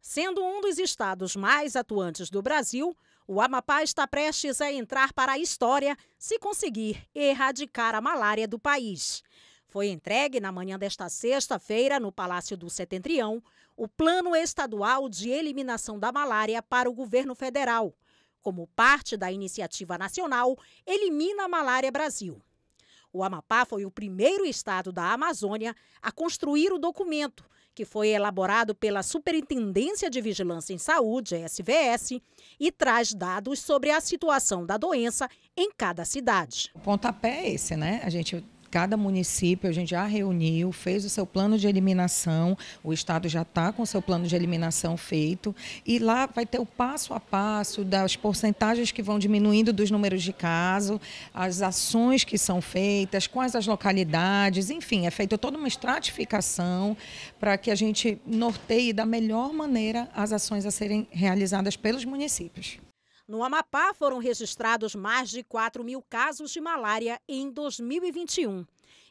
Sendo um dos estados mais atuantes do Brasil, o Amapá está prestes a entrar para a história se conseguir erradicar a malária do país. Foi entregue na manhã desta sexta-feira, no Palácio do Setentrião, o Plano Estadual de Eliminação da Malária para o governo federal. Como parte da iniciativa nacional Elimina a Malária Brasil. O Amapá foi o primeiro estado da Amazônia a construir o documento que foi elaborado pela Superintendência de Vigilância em Saúde, SVS, e traz dados sobre a situação da doença em cada cidade. O pontapé é esse, né? A gente cada município a gente já reuniu, fez o seu plano de eliminação, o Estado já está com o seu plano de eliminação feito, e lá vai ter o passo a passo das porcentagens que vão diminuindo dos números de caso, as ações que são feitas, quais as localidades, enfim, é feita toda uma estratificação para que a gente norteie da melhor maneira as ações a serem realizadas pelos municípios. No Amapá, foram registrados mais de 4 mil casos de malária em 2021.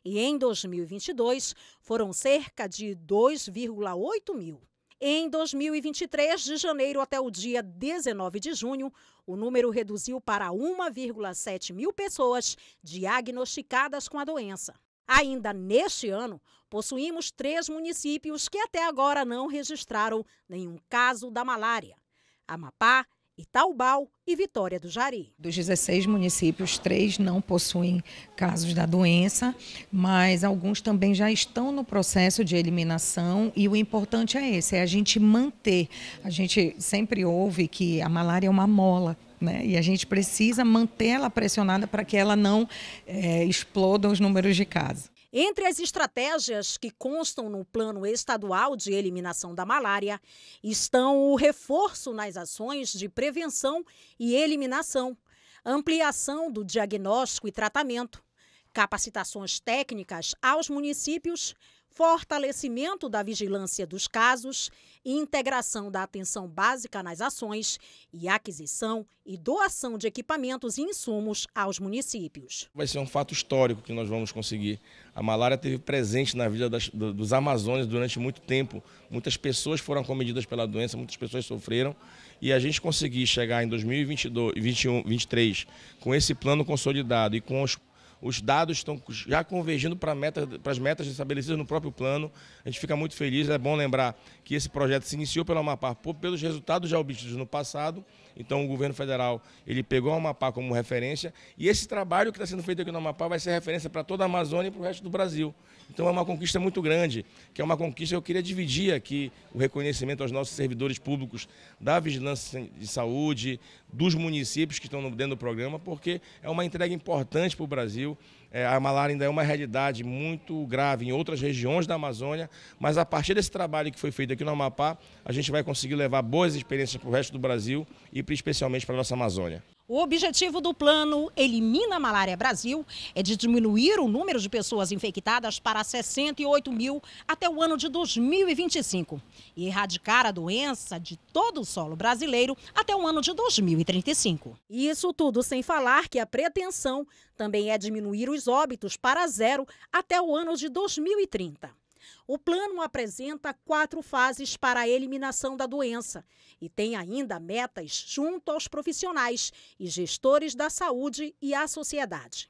E em 2022, foram cerca de 2,8 mil. Em 2023, de janeiro até o dia 19 de junho, o número reduziu para 1,7 mil pessoas diagnosticadas com a doença. Ainda neste ano, possuímos três municípios que até agora não registraram nenhum caso da malária: Amapá, Itaubal e Vitória do Jari. Dos 16 municípios, três não possuem casos da doença, mas alguns também já estão no processo de eliminação e o importante é esse, é a gente manter. A gente sempre ouve que a malária é uma mola, né? E a gente precisa mantê-la pressionada para que ela não é, exploda os números de casos. Entre as estratégias que constam no Plano Estadual de Eliminação da Malária estão o reforço nas ações de prevenção e eliminação, ampliação do diagnóstico e tratamento, capacitações técnicas aos municípios, fortalecimento da vigilância dos casos, integração da atenção básica nas ações e aquisição e doação de equipamentos e insumos aos municípios. Vai ser um fato histórico que nós vamos conseguir. A malária esteve presente na vida das, dos amazônios durante muito tempo. Muitas pessoas foram comedidas pela doença, muitas pessoas sofreram. E a gente conseguir chegar em 2022, 2021, 23 com esse plano consolidado e com os os dados estão já convergindo para meta, as metas estabelecidas no próprio plano. A gente fica muito feliz. É bom lembrar que esse projeto se iniciou pela Amapá pelos resultados já obtidos no passado. Então, o governo federal ele pegou a Amapá como referência. E esse trabalho que está sendo feito aqui no Amapá vai ser referência para toda a Amazônia e para o resto do Brasil. Então, é uma conquista muito grande, que é uma conquista que eu queria dividir aqui o reconhecimento aos nossos servidores públicos da Vigilância de Saúde, dos municípios que estão dentro do programa, porque é uma entrega importante para o Brasil Brasil É, a malária ainda é uma realidade muito grave em outras regiões da Amazônia, mas a partir desse trabalho que foi feito aqui no Amapá, a gente vai conseguir levar boas experiências para o resto do Brasil e especialmente para a nossa Amazônia. O objetivo do plano Elimina a Malária Brasil é de diminuir o número de pessoas infectadas para 68 mil até o ano de 2025 e erradicar a doença de todo o solo brasileiro até o ano de 2035. Isso tudo sem falar que a pretensão também é diminuir os os óbitos para zero até o ano de 2030. O plano apresenta quatro fases para a eliminação da doença e tem ainda metas junto aos profissionais e gestores da saúde e à sociedade.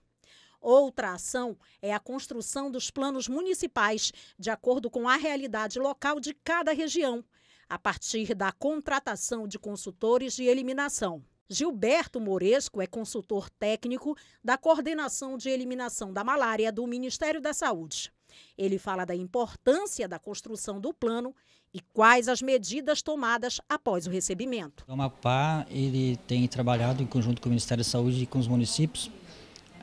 Outra ação é a construção dos planos municipais, de acordo com a realidade local de cada região, a partir da contratação de consultores de eliminação. Gilberto Moresco é consultor técnico da Coordenação de Eliminação da Malária do Ministério da Saúde. Ele fala da importância da construção do plano e quais as medidas tomadas após o recebimento. O Amapá ele tem trabalhado em conjunto com o Ministério da Saúde e com os municípios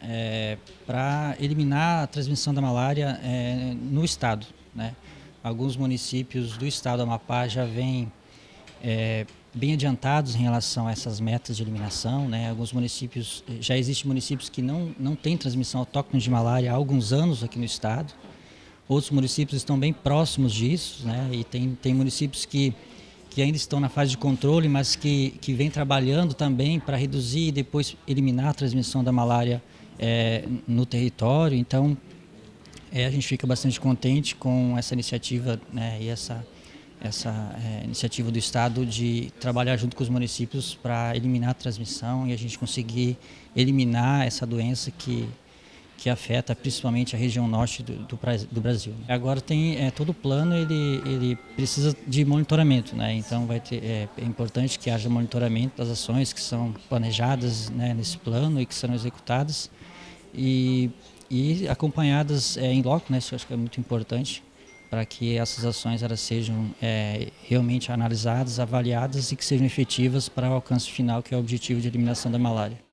é, eh, para eliminar a transmissão da malária é, no estado. Né? Alguns municípios do estado do Amapá já vêm é, bem adiantados em relação a essas metas de eliminação. Né? Alguns municípios, eh, já existem municípios que não, não têm transmissão autóctone de malária há alguns anos aqui no estado. Outros municípios estão bem próximos disso, né? e tem, tem municípios que, que ainda estão na fase de controle, mas que, que vem trabalhando também para reduzir e depois eliminar a transmissão da malária é, no território. Então, é, a gente fica bastante contente com essa iniciativa né, e essa essa é, iniciativa do Estado de trabalhar junto com os municípios para eliminar a transmissão e a gente conseguir eliminar essa doença que, que afeta principalmente a região norte do, do, do Brasil. Né? Agora tem é, todo o plano, ele, ele precisa de monitoramento, né? então vai ter, é, é, importante que haja monitoramento das ações que são planejadas né, nesse plano e que serão executadas e, e acompanhadas é, em loco, né? isso acho que é muito importante para que essas ações elas sejam é, realmente analisadas, avaliadas e que sejam efetivas para o alcance final, que é o objetivo de eliminação da malária.